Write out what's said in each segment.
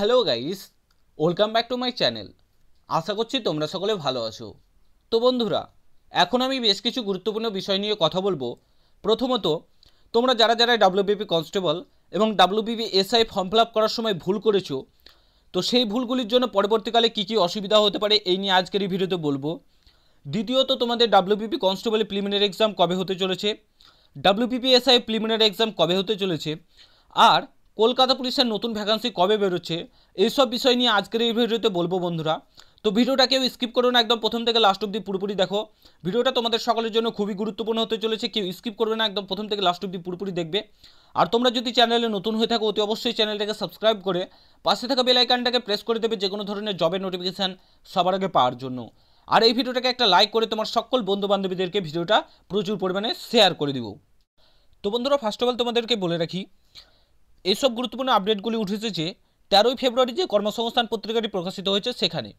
hello guys welcome back to my channel আশা করছি তোমরা সকলে ভালো আছো তো বন্ধুরা এখন আমি বেশ কিছু গুরুত্বপূর্ণ বিষয় নিয়ে কথা বলবো প্রথমত তোমরা যারা যারা ডাব্লিউবিপি কনস্টেবল এবং WBP SI form fill up করার সময় ভুল করেছো তো সেই ভুলগুলির জন্য পরবর্তীকালে কী কী অসুবিধা হতে পারে এই নিয়ে আজকের এই ভিডিওতে বলবো দ্বিতীয়ত তোমাদের ডাব্লিউপিপি কনস্টেবল প্রিলিমিনারি এক্সাম কবে হতে চলেছে ডাব্লিউপিপি এসআই প্রিলিমিনারি এক্সাম কবে হতে চলেছে আর কলকাতা পুলিশের নতুন ভ্যাকান্সি কবে বেরোচ্ছে এইসব বিষয় নিয়ে আজকের এই ভিডিওতে বলবো বন্ধুরা তো ভিডিওটা কেউ স্কিপ করো না একদম প্রথম থেকে লাস্ট অব্দি পুরোপুরি দেখো ভিডিওটা তোমাদের সকলের জন্য খুবই গুরুত্বপূর্ণ হতে চলেছে কেউ স্কিপ করবে না একদম প্রথম থেকে লাস্ট অব্দি পুরোপুরি দেখবে আর তোমরা যদি চ্যানেলে নতুন হয়ে থাকো অতি অবশ্যই চ্যানেলটাকে সাবস্ক্রাইব করে পাশে থাকা বেলাইকানটাকে প্রেস করে দেবে যে কোনো ধরনের জবের নোটিফিকেশান সবার আগে পাওয়ার জন্য আর এই ভিডিওটাকে একটা লাইক করে তোমার সকল বন্ধু বান্ধবীদেরকে ভিডিওটা প্রচুর পরিমাণে শেয়ার করে দিব তো বন্ধুরা ফার্স্ট অফ অল তোমাদেরকে বলে রাখি এইসব গুরুত্বপূর্ণ আপডেটগুলি উঠেছে যে তেরোই ফেব্রুয়ারি যে কর্মসংস্থান পত্রিকাটি প্রকাশিত হয়েছে সেখানে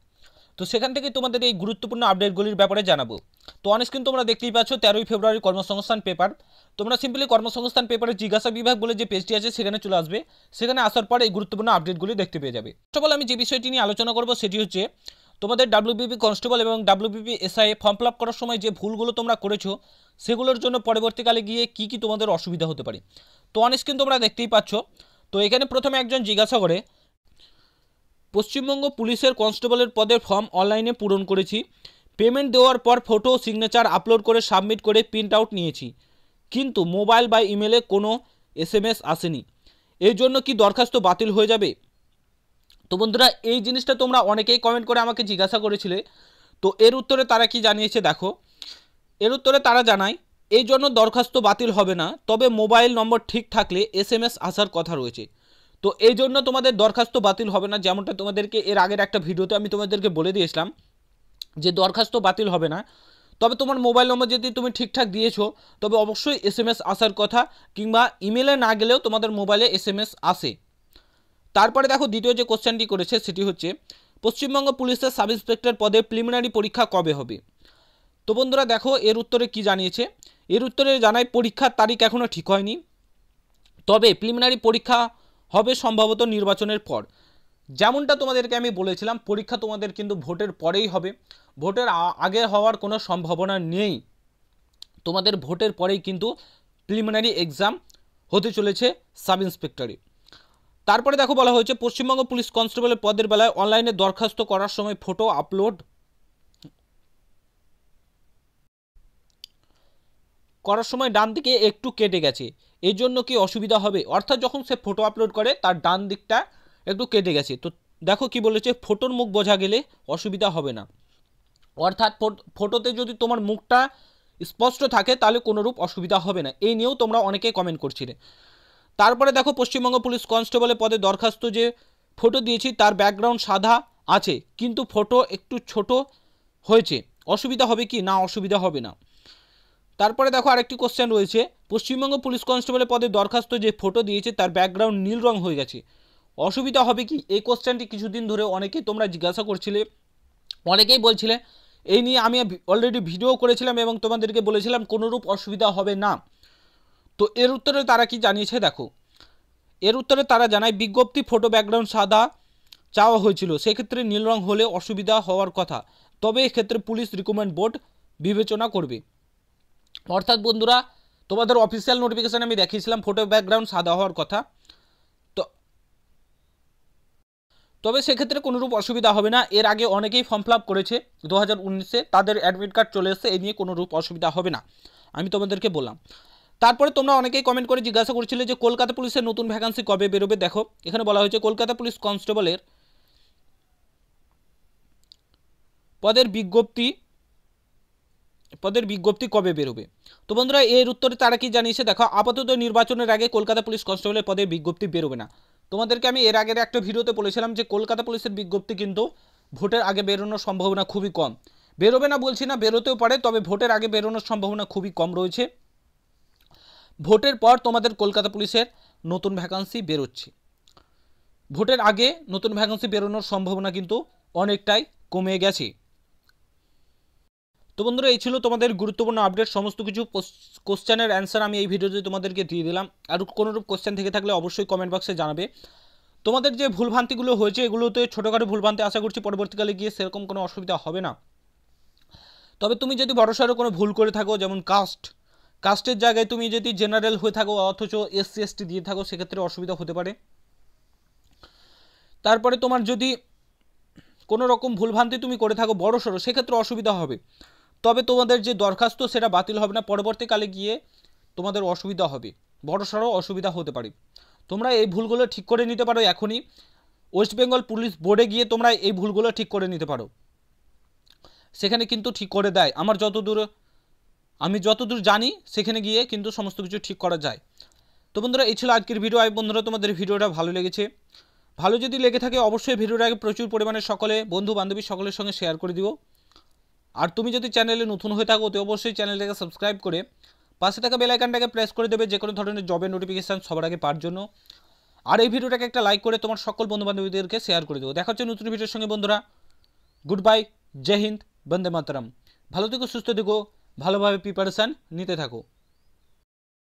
তো সেখান থেকে তোমাদের এই গুরুত্বপূর্ণ আপডেটগুলির ব্যাপারে জানাবো তো অনেক কিন্তু তোমরা দেখতেই পাচ্ছ তেরোই ফেব্রুয়ারি কর্মসংস্থান পেপার তোমরা সিম্পলি কর্মসংস্থান পেপারে জিজ্ঞাসা বিভাগ বলে যে পেজটি আছে সেখানে চলে আসবে সেখানে আসার পর এই গুরুত্বপূর্ণ আপডেটগুলি দেখতে পেয়ে যাবে ফার্স্ট আমি যে বিষয়টি নিয়ে আলোচনা করবো সেটি হচ্ছে তোমাদের ডাব্লিউবিপি কনস্টেবল এবং ডাব্লিউবিপি এসআই ফর্ম ফিল করার সময় যে ভুলগুলো তোমরা করেছো সেগুলোর জন্য পরবর্তীকালে গিয়ে কি কি তোমাদের অসুবিধা হতে পারে তো অন স্ক্রিন তোমরা দেখতেই পাচ্ছ তো এখানে প্রথমে একজন জিজ্ঞাসা করে পশ্চিমবঙ্গ পুলিশের কনস্টেবলের পদের ফর্ম অনলাইনে পূরণ করেছি পেমেন্ট দেওয়ার পর ফটো সিগনেচার আপলোড করে সাবমিট করে প্রিন্ট আউট নিয়েছি কিন্তু মোবাইল বা ইমেলে কোনো এস এম এস আসেনি এর জন্য কি দরখাস্ত বাতিল হয়ে যাবে তো বন্ধুরা এই জিনিসটা তোমরা অনেকেই কমেন্ট করে আমাকে জিজ্ঞাসা করেছিলে তো এর উত্তরে তারা কি জানিয়েছে দেখো এর উত্তরে তারা জানায় এই জন্য দরখাস্ত বাতিল হবে না তবে মোবাইল নম্বর ঠিক থাকলে এস এম আসার কথা রয়েছে তো এই জন্য তোমাদের দরখাস্ত বাতিল হবে না যেমনটা তোমাদেরকে এর আগের একটা ভিডিওতে আমি তোমাদেরকে বলে দিয়েছিলাম যে দরখাস্ত বাতিল হবে না তবে তোমার মোবাইল নম্বর যদি তুমি ঠিকঠাক দিয়েছো তবে অবশ্যই এস আসার কথা কিংবা ইমেলে না গেলেও তোমাদের মোবাইলে এস আসে তারপরে দেখো দ্বিতীয় যে কোশ্চেনটি করেছে সেটি হচ্ছে পশ্চিমবঙ্গ পুলিশের সাব ইন্সপেক্টর পদে প্রিলিমিনারি পরীক্ষা কবে হবে তো বন্ধুরা দেখো এর উত্তরে কি জানিয়েছে এর উত্তরে জানায় পরীক্ষার তারিখ এখনও ঠিক হয়নি তবে প্রিলিমিনারি পরীক্ষা হবে সম্ভবত নির্বাচনের পর যেমনটা তোমাদেরকে আমি বলেছিলাম পরীক্ষা তোমাদের কিন্তু ভোটের পরেই হবে ভোটের আগে হওয়ার কোনো সম্ভাবনা নেই তোমাদের ভোটের পরেই কিন্তু প্রিলিমিনারি এক্সাম হতে চলেছে সাব ইন্সপেক্টরে তারপরে দেখো বলা হয়েছে পশ্চিমবঙ্গ পুলিশ কনস্টেবলের পদের বেলায় অনলাইনে দরখাস্ত করার সময় ফটো আপলোড করার সময় ডান দিকে একটু কেটে গেছে এর জন্য কি অসুবিধা হবে অর্থাৎ যখন সে ফটো আপলোড করে তার ডান দিকটা একটু কেটে গেছে তো দেখো কি বলেছে ফটোর মুখ বোঝা গেলে অসুবিধা হবে না অর্থাৎ ফটোতে যদি তোমার মুখটা স্পষ্ট থাকে তাহলে কোনোরূপ অসুবিধা হবে না এই নিয়েও তোমরা অনেকে কমেন্ট করছিলে তারপরে দেখো পশ্চিমবঙ্গ পুলিশ কনস্টেবলের পদে দরখাস্ত যে ফটো দিয়েছি তার ব্যাকগ্রাউন্ড সাদা আছে কিন্তু ফটো একটু ছোট হয়েছে অসুবিধা হবে কি না অসুবিধা হবে না তারপরে দেখো আরেকটি কোশ্চেন রয়েছে পশ্চিমবঙ্গ পুলিশ কনস্টেবলের পদে দরখাস্ত যে ফটো দিয়েছে তার ব্যাকগ্রাউন্ড নীল রং হয়ে গেছে অসুবিধা হবে কি এই কোশ্চেনটি কিছুদিন ধরে অনেকেই তোমরা জিজ্ঞাসা করছিলে অনেকেই বলছিলে এই নিয়ে আমি অলরেডি ভিডিও করেছিলাম এবং তোমাদেরকে বলেছিলাম কোনোরূপ অসুবিধা হবে না তো এর উত্তরে তারা কি জানিয়েছে দেখো এর উত্তরে তারা জানায় বিজ্ঞপ্তি ফটো ব্যাকগ্রাউন্ড সাদা চাওয়া হয়েছিল সেক্ষেত্রে নীল রং হলে অসুবিধা হওয়ার কথা তবে এক্ষেত্রে পুলিশ রিকমেন্ড বোর্ড বিবেচনা করবে অর্থাৎ বন্ধুরা তোমাদের অফিসিয়াল নোটিফিকেশান আমি দেখিয়েছিলাম ফটো ব্যাকগ্রাউন্ড সাদা হওয়ার কথা তো তবে সেক্ষেত্রে কোনোরূপ অসুবিধা হবে না এর আগে অনেকেই ফর্ম ফিল করেছে দু হাজার তাদের অ্যাডমিট কার্ড চলে এসছে এ নিয়ে কোনোরূপ অসুবিধা হবে না আমি তোমাদেরকে বললাম তারপরে তোমরা অনেকেই কমেন্ট করে জিজ্ঞাসা করেছিলে যে কলকাতা পুলিশের নতুন ভ্যাকান্সি কবে বেরোবে দেখো এখানে বলা হয়েছে কলকাতা পুলিশ কনস্টেবলের পদের বিজ্ঞপ্তি পদের বিজ্ঞপ্তি কবে বেরোবে তো বন্ধুরা এর উত্তরে তারা কি জানিয়েছে দেখো আপাতত নির্বাচনের আগে কলকাতা পুলিশ কনস্টেবলের পদে বিজ্ঞপ্তি বেরোবে না তোমাদেরকে আমি এর আগের একটা ভিডিওতে বলেছিলাম যে কলকাতা পুলিশের বিজ্ঞপ্তি কিন্তু ভোটের আগে বেরোনোর সম্ভাবনা খুবই কম বেরোবে না বলছি না বেরোতেও পারে তবে ভোটের আগে বেরোনোর সম্ভাবনা খুবই কম রয়েছে ভোটের পর তোমাদের কলকাতা পুলিশের নতুন ভ্যাকান্সি বেরোচ্ছে ভোটের আগে নতুন ভ্যাকান্সি বেরোনোর সম্ভাবনা কিন্তু অনেকটাই কমে গেছে তো বন্ধুরা এই ছিল তোমাদের গুরুত্বপূর্ণ আপডেট সমস্ত কিছু কোশ্চেনের অ্যান্সার আমি এই ভিডিওতে তোমাদেরকে দিয়ে দিলাম আর কোনোরূপ কোশ্চেন থেকে থাকলে অবশ্যই কমেন্ট বক্সে জানাবে তোমাদের যে ভুলভ্রান্তিগুলো হয়েছে এগুলোতে ছোটোখাটো ভুলভ্রান্তি আশা করছি পরবর্তীকালে গিয়ে সেরকম কোনো অসুবিধা হবে না তবে তুমি যদি বড়সড় কোনো ভুল করে থাকো যেমন কাস্ট কাস্টের জায়গায় তুমি যদি জেনারেল হয়ে থাকো অথচ এসসি এসটি দিয়ে থাকো সেক্ষেত্রে অসুবিধা হতে পারে তারপরে তোমার যদি কোনো রকম ভুলভ্রান্তি তুমি করে থাকো বড়ো সড়ো সেক্ষেত্রে অসুবিধা হবে তবে তোমাদের যে দরখাস্ত সেটা বাতিল হবে না পরবর্তীকালে গিয়ে তোমাদের অসুবিধা হবে বড়ো সড়ো অসুবিধা হতে পারে তোমরা এই ভুলগুলো ঠিক করে নিতে পারো এখনই ওয়েস্ট বেঙ্গল পুলিশ বোর্ডে গিয়ে তোমরা এই ভুলগুলো ঠিক করে নিতে পারো সেখানে কিন্তু ঠিক করে দেয় আমার যতদূর আমি যতদূর জানি সেখানে গিয়ে কিন্তু সমস্ত কিছু ঠিক করা যায় তো বন্ধুরা এই ছিল আজকের ভিডিও আর বন্ধুরা তোমাদের ভিডিওটা ভালো লেগেছে ভালো যদি লেগে থাকে অবশ্যই ভিডিওটাকে প্রচুর পরিমাণে সকলে বন্ধু বান্ধবী সকলের সঙ্গে শেয়ার করে দিও আর তুমি যদি চ্যানেলে নতুন হয়ে থাকো তো অবশ্যই চ্যানেলটাকে সাবস্ক্রাইব করে পাশে থাকা বেলাইকানটাকে প্রেস করে দেবে যে কোনো ধরনের জবের নোটিফিকেশান সবার আগে পাওয়ার জন্য আর এই ভিডিওটাকে একটা লাইক করে তোমার সকল বন্ধু বান্ধবীদেরকে শেয়ার করে দেবো দেখা হচ্ছে নতুন ভিডিওর সঙ্গে বন্ধুরা গুড বাই জয় হিন্দ বন্দে মাতরম ভালো থেকো সুস্থ থেকো ভালোভাবে প্রিপারেশান নিতে থাকো